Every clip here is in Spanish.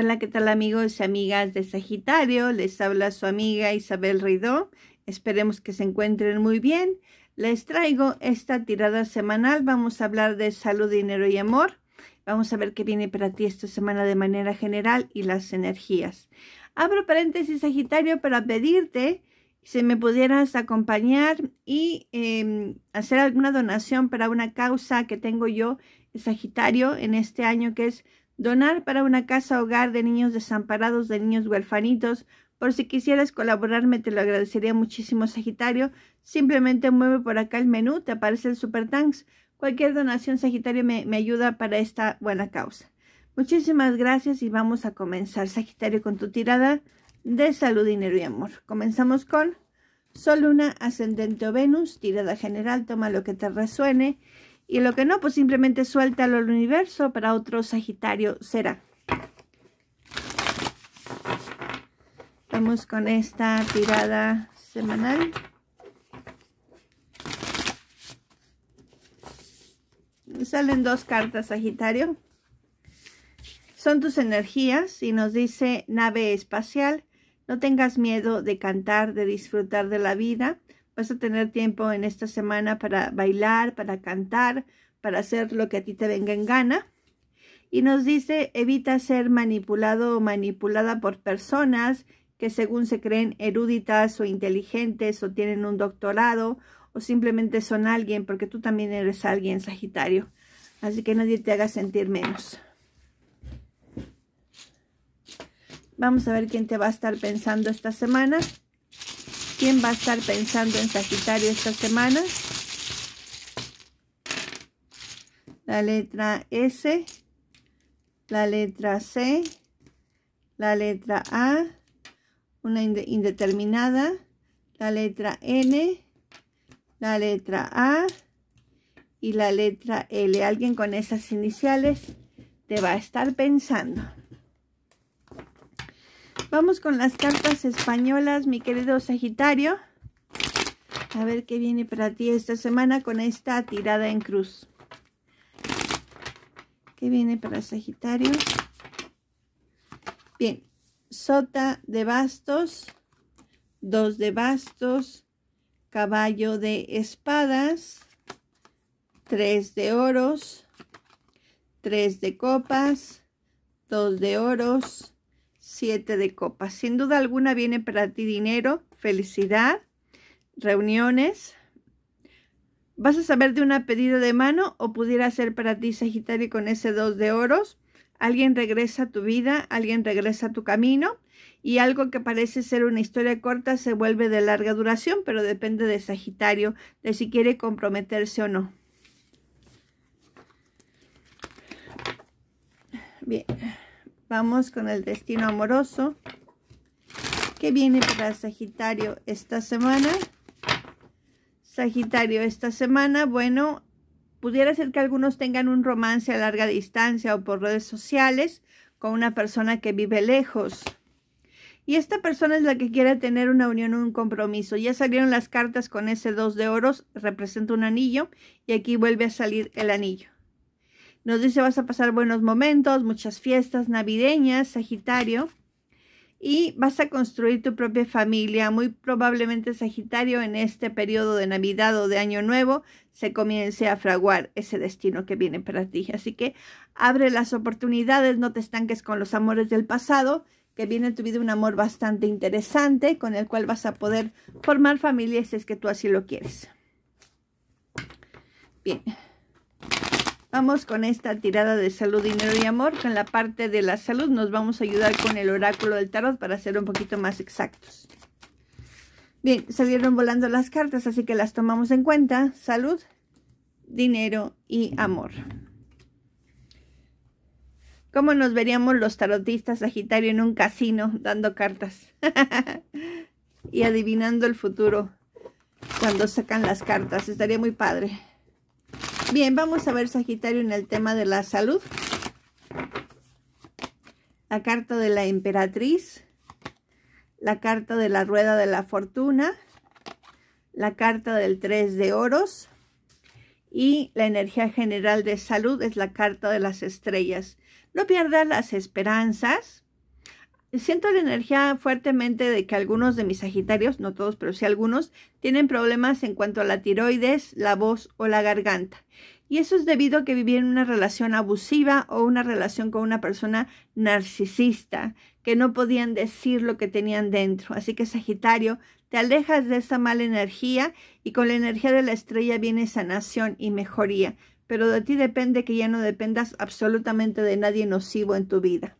Hola, ¿qué tal amigos y amigas de Sagitario? Les habla su amiga Isabel Ridó. Esperemos que se encuentren muy bien. Les traigo esta tirada semanal. Vamos a hablar de salud, dinero y amor. Vamos a ver qué viene para ti esta semana de manera general y las energías. Abro paréntesis, Sagitario, para pedirte si me pudieras acompañar y em, hacer alguna donación para una causa que tengo yo, Sagitario, en este año que es Donar para una casa hogar de niños desamparados, de niños huerfanitos. Por si quisieras colaborarme, te lo agradecería muchísimo, Sagitario. Simplemente mueve por acá el menú, te aparece el Super Tanks. Cualquier donación, Sagitario, me, me ayuda para esta buena causa. Muchísimas gracias y vamos a comenzar, Sagitario, con tu tirada de salud, dinero y amor. Comenzamos con Sol, Luna, Ascendente o Venus, tirada general, toma lo que te resuene. Y lo que no, pues simplemente suéltalo al universo para otro Sagitario será. Vamos con esta tirada semanal. Salen dos cartas, Sagitario. Son tus energías y nos dice nave espacial. No tengas miedo de cantar, de disfrutar de la vida. Vas a tener tiempo en esta semana para bailar, para cantar, para hacer lo que a ti te venga en gana. Y nos dice, evita ser manipulado o manipulada por personas que según se creen eruditas o inteligentes o tienen un doctorado o simplemente son alguien, porque tú también eres alguien, Sagitario. Así que nadie te haga sentir menos. Vamos a ver quién te va a estar pensando esta semana. ¿Quién va a estar pensando en Sagitario esta semana? La letra S, la letra C, la letra A, una indeterminada, la letra N, la letra A y la letra L. Alguien con esas iniciales te va a estar pensando. Vamos con las cartas españolas, mi querido Sagitario. A ver qué viene para ti esta semana con esta tirada en cruz. ¿Qué viene para Sagitario? Bien, sota de bastos, dos de bastos, caballo de espadas, tres de oros, tres de copas, dos de oros, siete de copas. Sin duda alguna viene para ti dinero, felicidad, reuniones. Vas a saber de una pedida de mano o pudiera ser para ti Sagitario con ese dos de oros. Alguien regresa a tu vida, alguien regresa a tu camino y algo que parece ser una historia corta se vuelve de larga duración, pero depende de Sagitario, de si quiere comprometerse o no. Bien. Vamos con el destino amoroso que viene para Sagitario esta semana. Sagitario, esta semana, bueno, pudiera ser que algunos tengan un romance a larga distancia o por redes sociales con una persona que vive lejos. Y esta persona es la que quiere tener una unión o un compromiso. Ya salieron las cartas con ese dos de oros, representa un anillo, y aquí vuelve a salir el anillo. Nos dice, vas a pasar buenos momentos, muchas fiestas navideñas, Sagitario. Y vas a construir tu propia familia, muy probablemente Sagitario en este periodo de Navidad o de Año Nuevo se comience a fraguar ese destino que viene para ti. Así que abre las oportunidades, no te estanques con los amores del pasado, que viene en tu vida un amor bastante interesante con el cual vas a poder formar familia si es que tú así lo quieres. Bien. Vamos con esta tirada de salud, dinero y amor. Con la parte de la salud nos vamos a ayudar con el oráculo del tarot para ser un poquito más exactos. Bien, salieron volando las cartas, así que las tomamos en cuenta. Salud, dinero y amor. ¿Cómo nos veríamos los tarotistas Sagitario en un casino dando cartas? y adivinando el futuro cuando sacan las cartas. Estaría muy padre. Bien, vamos a ver Sagitario en el tema de la salud. La carta de la emperatriz, la carta de la rueda de la fortuna, la carta del 3 de oros y la energía general de salud es la carta de las estrellas. No pierdas las esperanzas, siento la energía fuertemente de que algunos de mis Sagitarios, no todos, pero sí algunos, tienen problemas en cuanto a la tiroides, la voz o la garganta. Y eso es debido a que vivieron una relación abusiva o una relación con una persona narcisista, que no podían decir lo que tenían dentro. Así que Sagitario, te alejas de esa mala energía y con la energía de la estrella viene sanación y mejoría. Pero de ti depende que ya no dependas absolutamente de nadie nocivo en tu vida.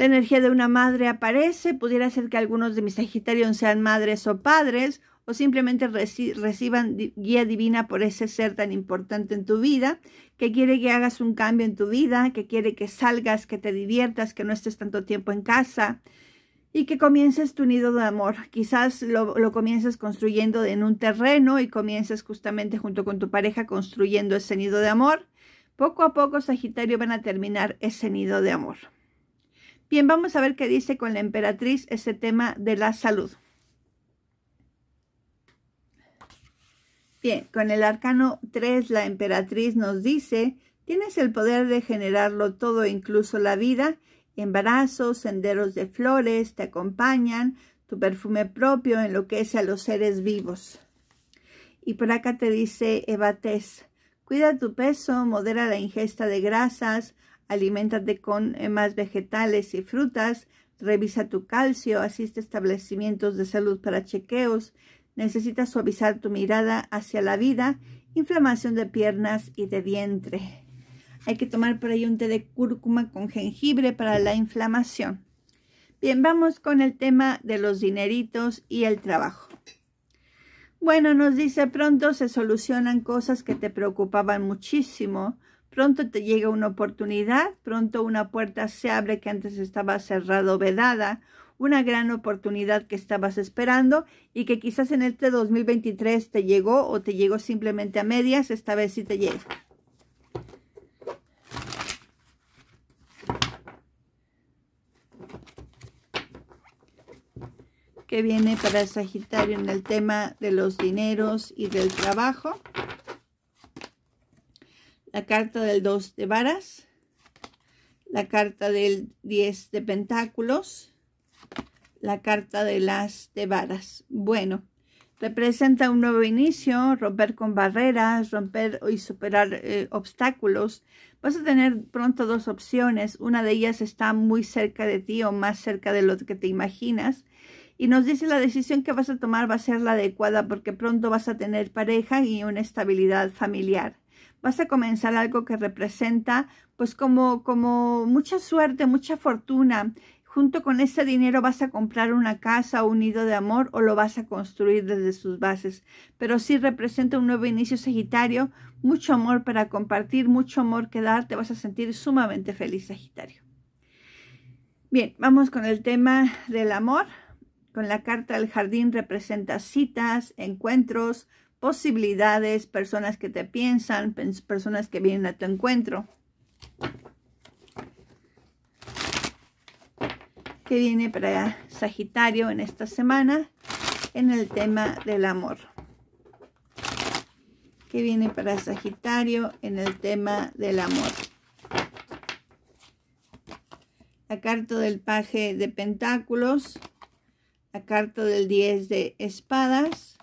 La energía de una madre aparece, pudiera ser que algunos de mis Sagitarios sean madres o padres, o simplemente reciban guía divina por ese ser tan importante en tu vida, que quiere que hagas un cambio en tu vida, que quiere que salgas, que te diviertas, que no estés tanto tiempo en casa y que comiences tu nido de amor. Quizás lo, lo comiences construyendo en un terreno y comiences justamente junto con tu pareja construyendo ese nido de amor. Poco a poco, Sagitario, van a terminar ese nido de amor. Bien, vamos a ver qué dice con la emperatriz ese tema de la salud. Bien, con el arcano 3 la emperatriz nos dice, tienes el poder de generarlo todo, incluso la vida, embarazos, senderos de flores, te acompañan, tu perfume propio enloquece a los seres vivos. Y por acá te dice Evates, cuida tu peso, modera la ingesta de grasas, aliméntate con eh, más vegetales y frutas, revisa tu calcio, asiste a establecimientos de salud para chequeos, necesitas suavizar tu mirada hacia la vida, inflamación de piernas y de vientre. Hay que tomar por ahí un té de cúrcuma con jengibre para la inflamación. Bien, vamos con el tema de los dineritos y el trabajo. Bueno, nos dice pronto se solucionan cosas que te preocupaban muchísimo, Pronto te llega una oportunidad, pronto una puerta se abre que antes estaba cerrada o vedada, una gran oportunidad que estabas esperando y que quizás en este 2023 te llegó o te llegó simplemente a medias, esta vez sí te llega. que viene para Sagitario en el tema de los dineros y del trabajo carta del 2 de varas, la carta del 10 de pentáculos, la carta de las de varas. Bueno, representa un nuevo inicio, romper con barreras, romper y superar eh, obstáculos. Vas a tener pronto dos opciones. Una de ellas está muy cerca de ti o más cerca de lo que te imaginas. Y nos dice la decisión que vas a tomar va a ser la adecuada porque pronto vas a tener pareja y una estabilidad familiar vas a comenzar algo que representa pues como, como mucha suerte, mucha fortuna. Junto con ese dinero vas a comprar una casa o un nido de amor o lo vas a construir desde sus bases. Pero sí representa un nuevo inicio Sagitario, mucho amor para compartir, mucho amor que dar, te vas a sentir sumamente feliz Sagitario. Bien, vamos con el tema del amor. Con la carta del jardín representa citas, encuentros, posibilidades, personas que te piensan, personas que vienen a tu encuentro. ¿Qué viene para Sagitario en esta semana en el tema del amor. ¿Qué viene para Sagitario en el tema del amor. La carta del paje de pentáculos, la carta del 10 de espadas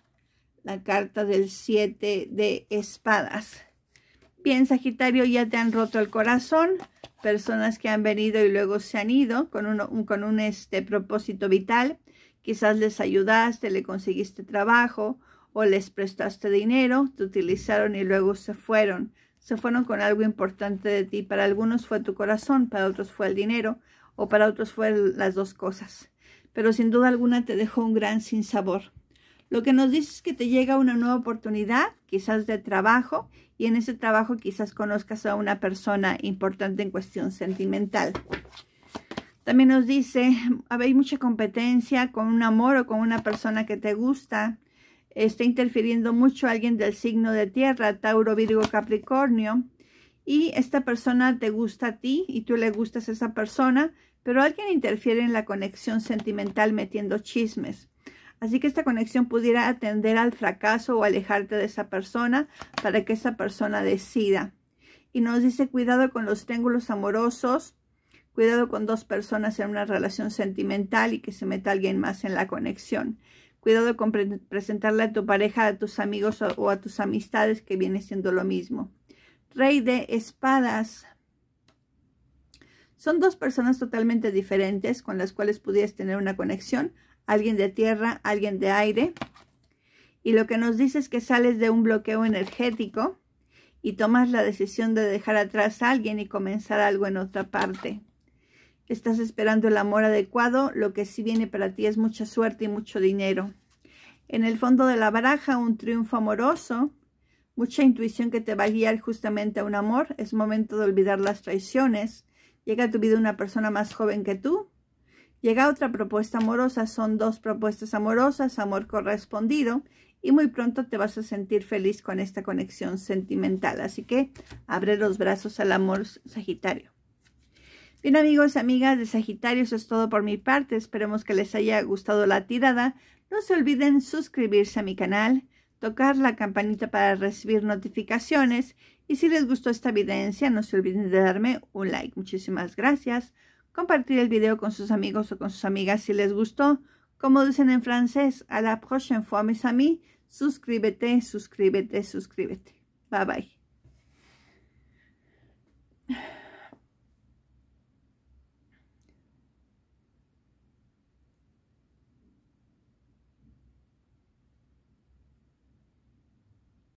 la carta del siete de espadas. Bien, Sagitario, ya te han roto el corazón. Personas que han venido y luego se han ido con, un, con un este, propósito vital. Quizás les ayudaste, le conseguiste trabajo o les prestaste dinero, te utilizaron y luego se fueron. Se fueron con algo importante de ti. Para algunos fue tu corazón, para otros fue el dinero o para otros fue las dos cosas. Pero sin duda alguna te dejó un gran sinsabor. Lo que nos dice es que te llega una nueva oportunidad, quizás de trabajo, y en ese trabajo quizás conozcas a una persona importante en cuestión sentimental. También nos dice, ¿habéis mucha competencia con un amor o con una persona que te gusta. Está interfiriendo mucho alguien del signo de tierra, Tauro, Virgo, Capricornio. Y esta persona te gusta a ti y tú le gustas a esa persona, pero alguien interfiere en la conexión sentimental metiendo chismes. Así que esta conexión pudiera atender al fracaso o alejarte de esa persona para que esa persona decida. Y nos dice cuidado con los triángulos amorosos, cuidado con dos personas en una relación sentimental y que se meta alguien más en la conexión. Cuidado con presentarle a tu pareja, a tus amigos o, o a tus amistades que viene siendo lo mismo. Rey de espadas, son dos personas totalmente diferentes con las cuales pudieras tener una conexión, alguien de tierra, alguien de aire. Y lo que nos dice es que sales de un bloqueo energético y tomas la decisión de dejar atrás a alguien y comenzar algo en otra parte. Estás esperando el amor adecuado, lo que sí viene para ti es mucha suerte y mucho dinero. En el fondo de la baraja, un triunfo amoroso, mucha intuición que te va a guiar justamente a un amor. Es momento de olvidar las traiciones. Llega a tu vida una persona más joven que tú, Llega otra propuesta amorosa, son dos propuestas amorosas, amor correspondido y muy pronto te vas a sentir feliz con esta conexión sentimental. Así que abre los brazos al amor Sagitario. Bien amigos, amigas de Sagitario, eso es todo por mi parte. Esperemos que les haya gustado la tirada. No se olviden suscribirse a mi canal, tocar la campanita para recibir notificaciones y si les gustó esta evidencia no se olviden de darme un like. Muchísimas gracias compartir el video con sus amigos o con sus amigas si les gustó. Como dicen en francés, a la prochaine fois, mis amis, suscríbete, suscríbete, suscríbete. Bye bye.